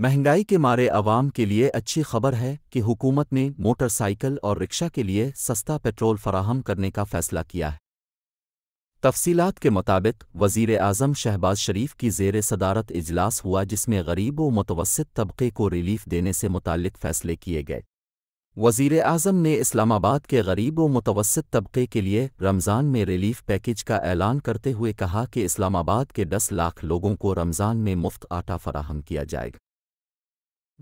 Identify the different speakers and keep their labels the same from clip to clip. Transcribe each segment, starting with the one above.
Speaker 1: महंगाई के मारे अवाम के लिए अच्छी खबर है कि हुकूमत ने मोटरसाइकिल और रिक्शा के लिए सस्ता पेट्रोल फराहम करने का फैसला किया है तफसीलात के मुताबिक वजीर अज़म शहबाज शरीफ की जेर सदारत इजलास हुआ जिसमें गरीब व मुतवसत तबके को रिलीफ देने से मुतक फैसले किए गए वजीर अजम ने इस्लामाबाद के गरीब व मुतवसत तबके के लिए रमज़ान में रिलीफ पैकेज का ऐलान करते हुए कहा कि इस्लामाबाद के दस लाख लोगों को रमज़ान में मुफ्त आटा फराहम किया जाएगा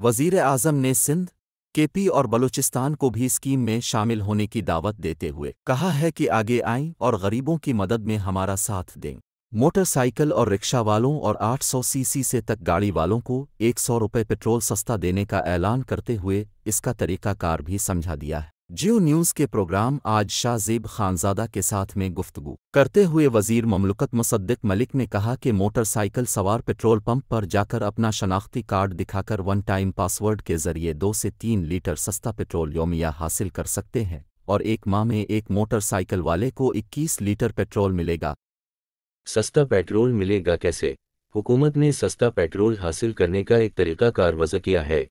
Speaker 1: वजीर आजम ने सिंध केपी और बलूचिस्तान को भी स्कीम में शामिल होने की दावत देते हुए कहा है कि आगे आएं और गरीबों की मदद में हमारा साथ दें मोटरसाइकिल और रिक्शा वालों और 800 सीसी से तक गाड़ी वालों को एक सौ रुपये पेट्रोल सस्ता देने का ऐलान करते हुए इसका तरीकाकार भी समझा दिया है जियो न्यूज़ के प्रोग्राम आज शाहजेब खानजादा के साथ में गुफ्तगु करते हुए वजीर ममलकत मुसद्दिक मलिक ने कहा कि मोटरसाइकिल सवार पेट्रोल पंप पर जाकर अपना शनाख्ती कार्ड दिखाकर वन टाइम पासवर्ड के जरिए दो से तीन लीटर सस्ता पेट्रोल योमिया हासिल कर सकते हैं और एक माह में एक मोटरसाइकिल वाले को इक्कीस लीटर पेट्रोल मिलेगा सस्ता पेट्रोल मिलेगा कैसे हुकूमत ने सस्ता पेट्रोल हासिल करने का
Speaker 2: एक तरीका कार वजह किया है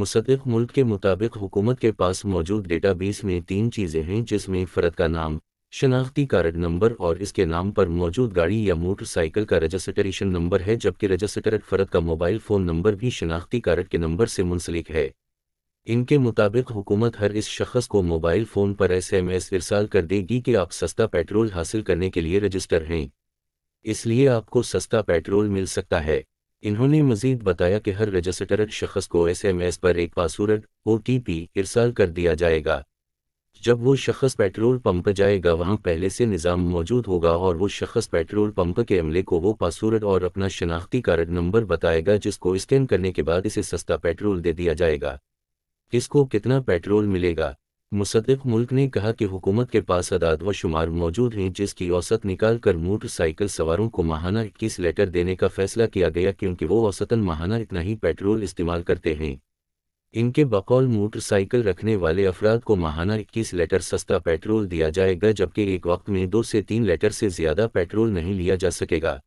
Speaker 2: मुसदिक मुल्क के मुताबिक हुकूमत के पास मौजूद डेटाबेस में तीन चीज़ें हैं जिसमें फ़र्द का नाम शनाख्ती कार्ड नंबर और इसके नाम पर मौजूद गाड़ी या मोटरसाइकिल का रजिस्ट्रेशन नंबर है जबकि रजिस्टर फ़र्द का मोबाइल फ़ोन नंबर भी शनाख्ती कार्ड के नंबर से मुंसलिक है इनके मुताबिक हुकूमत हर इस शख्स को मोबाइल फ़ोन पर एस एम एस इरसाल कर देगी कि आप सस्ता पेट्रोल हासिल करने के लिए रजिस्टर हैं इसलिए आपको सस्ता पेट्रोल मिल सकता है इन्होंने मजीद बताया कि हर रजिस्टर्ड शख्स को एस एम एस पर एक पासवर्ड ओ टी पी इरसाल कर दिया जाएगा जब वो शख्स पेट्रोल पंप जाएगा वहाँ पहले से निज़ाम मौजूद होगा और वो शख्स पेट्रोल पंप के अमले को वो पासवर्ड और अपना शनाख्ती कार्ड नंबर बताएगा जिसको स्कैन करने के बाद इसे सस्ता पेट्रोल दे दिया जाएगा किसको कितना पेट्रोल मिलेगा मुसदफ मुल्क ने कहा कि हुकूमत के पास अदाद व शुमार मौजूद हैं जिसकी औसत निकाल कर मोटरसाइकिल सवारों को माहाना इक्कीस लेटर देने का फैसला किया गया क्योंकि वो औसतन माहाना इतना ही पेट्रोल इस्तेमाल करते हैं इनके बकौल मोटरसाइकिल रखने वाले अफराद को माहाना इक्कीस लीटर सस्ता पेट्रोल दिया जाएगा जबकि एक वक्त में दो से तीन लीटर से ज़्यादा पेट्रोल नहीं लिया जा सकेगा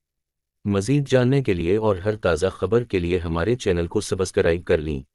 Speaker 2: मज़ीद जानने के लिए और हर ताज़ा खबर के लिए हमारे चैनल को सब्सक्राइब कर लें